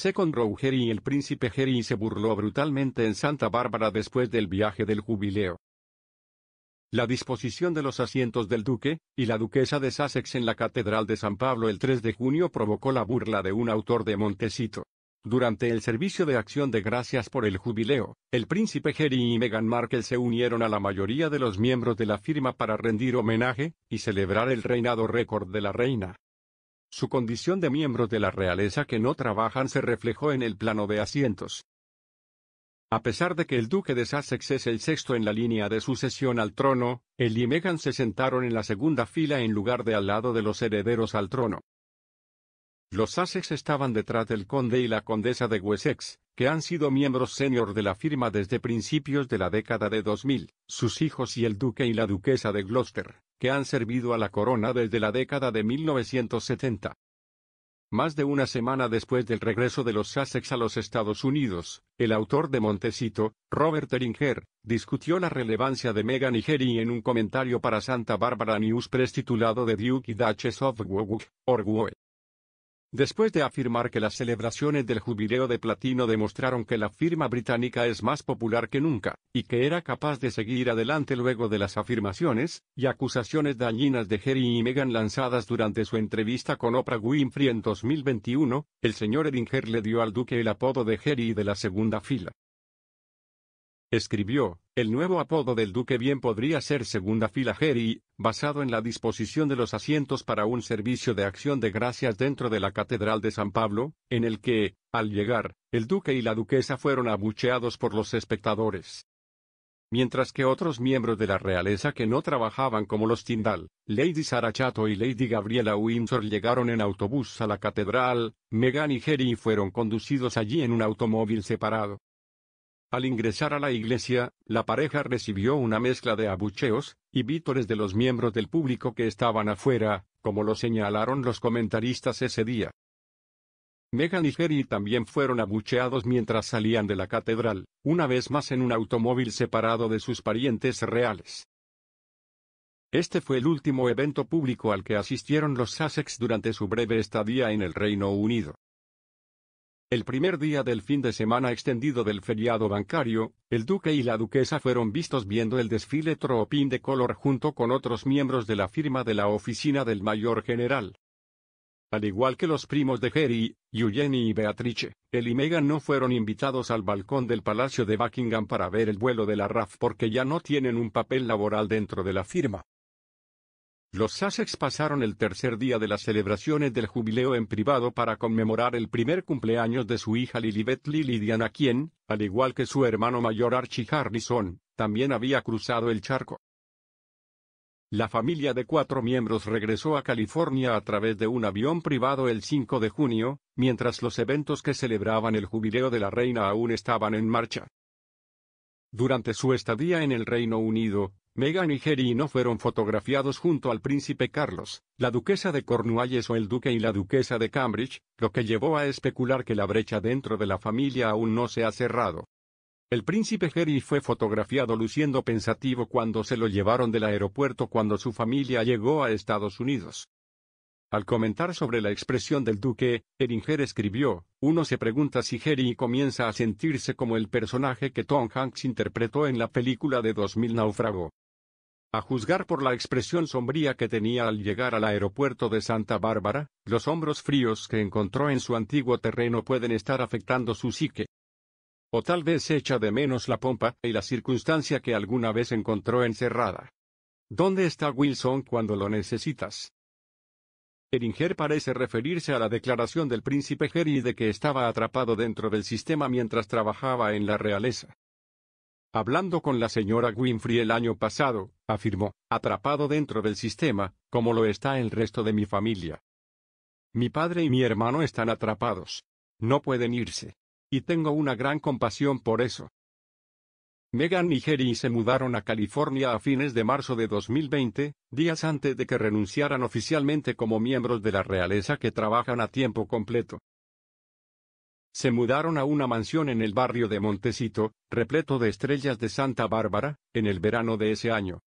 Second Row y el príncipe Harry se burló brutalmente en Santa Bárbara después del viaje del jubileo. La disposición de los asientos del duque y la duquesa de Sussex en la Catedral de San Pablo el 3 de junio provocó la burla de un autor de Montecito. Durante el servicio de acción de gracias por el jubileo, el príncipe Harry y Meghan Markle se unieron a la mayoría de los miembros de la firma para rendir homenaje y celebrar el reinado récord de la reina. Su condición de miembros de la realeza que no trabajan se reflejó en el plano de asientos. A pesar de que el duque de Sussex es el sexto en la línea de sucesión al trono, el y Meghan se sentaron en la segunda fila en lugar de al lado de los herederos al trono. Los Sussex estaban detrás del conde y la condesa de Wessex, que han sido miembros senior de la firma desde principios de la década de 2000, sus hijos y el duque y la duquesa de Gloucester, que han servido a la corona desde la década de 1970. Más de una semana después del regreso de los Sussex a los Estados Unidos, el autor de Montecito, Robert Eringer, discutió la relevancia de Meghan y Harry en un comentario para Santa Bárbara News Press titulado The Duke y Duchess of Warwick, or Después de afirmar que las celebraciones del jubileo de platino demostraron que la firma británica es más popular que nunca, y que era capaz de seguir adelante luego de las afirmaciones y acusaciones dañinas de Harry y Meghan lanzadas durante su entrevista con Oprah Winfrey en 2021, el señor Edinger le dio al duque el apodo de Harry de la segunda fila. Escribió, el nuevo apodo del duque bien podría ser segunda fila Jerry, basado en la disposición de los asientos para un servicio de acción de gracias dentro de la Catedral de San Pablo, en el que, al llegar, el duque y la duquesa fueron abucheados por los espectadores. Mientras que otros miembros de la realeza que no trabajaban como los Tindal, Lady Sarachato y Lady Gabriela Windsor llegaron en autobús a la catedral, Meghan y Jerry fueron conducidos allí en un automóvil separado. Al ingresar a la iglesia, la pareja recibió una mezcla de abucheos, y vítores de los miembros del público que estaban afuera, como lo señalaron los comentaristas ese día. Meghan y Harry también fueron abucheados mientras salían de la catedral, una vez más en un automóvil separado de sus parientes reales. Este fue el último evento público al que asistieron los Sussex durante su breve estadía en el Reino Unido. El primer día del fin de semana extendido del feriado bancario, el duque y la duquesa fueron vistos viendo el desfile tropín de color junto con otros miembros de la firma de la oficina del mayor general. Al igual que los primos de Harry, Eugenie y Beatrice, él y Meghan no fueron invitados al balcón del Palacio de Buckingham para ver el vuelo de la RAF porque ya no tienen un papel laboral dentro de la firma. Los Sussex pasaron el tercer día de las celebraciones del jubileo en privado para conmemorar el primer cumpleaños de su hija Lilibet Lily Diana quien, al igual que su hermano mayor Archie Harrison, también había cruzado el charco. La familia de cuatro miembros regresó a California a través de un avión privado el 5 de junio, mientras los eventos que celebraban el jubileo de la reina aún estaban en marcha. Durante su estadía en el Reino Unido, Meghan y Harry no fueron fotografiados junto al príncipe Carlos, la duquesa de Cornualles o el duque y la duquesa de Cambridge, lo que llevó a especular que la brecha dentro de la familia aún no se ha cerrado. El príncipe Harry fue fotografiado luciendo pensativo cuando se lo llevaron del aeropuerto cuando su familia llegó a Estados Unidos. Al comentar sobre la expresión del duque, Eringer escribió, uno se pregunta si Harry comienza a sentirse como el personaje que Tom Hanks interpretó en la película de 2000 Náufrago. A juzgar por la expresión sombría que tenía al llegar al aeropuerto de Santa Bárbara, los hombros fríos que encontró en su antiguo terreno pueden estar afectando su psique. O tal vez echa de menos la pompa y la circunstancia que alguna vez encontró encerrada. ¿Dónde está Wilson cuando lo necesitas? Eringer parece referirse a la declaración del príncipe Harry de que estaba atrapado dentro del sistema mientras trabajaba en la realeza. Hablando con la señora Winfrey el año pasado, afirmó, atrapado dentro del sistema, como lo está el resto de mi familia. Mi padre y mi hermano están atrapados. No pueden irse. Y tengo una gran compasión por eso. Megan y Jerry se mudaron a California a fines de marzo de 2020, días antes de que renunciaran oficialmente como miembros de la realeza que trabajan a tiempo completo. Se mudaron a una mansión en el barrio de Montecito, repleto de estrellas de Santa Bárbara, en el verano de ese año.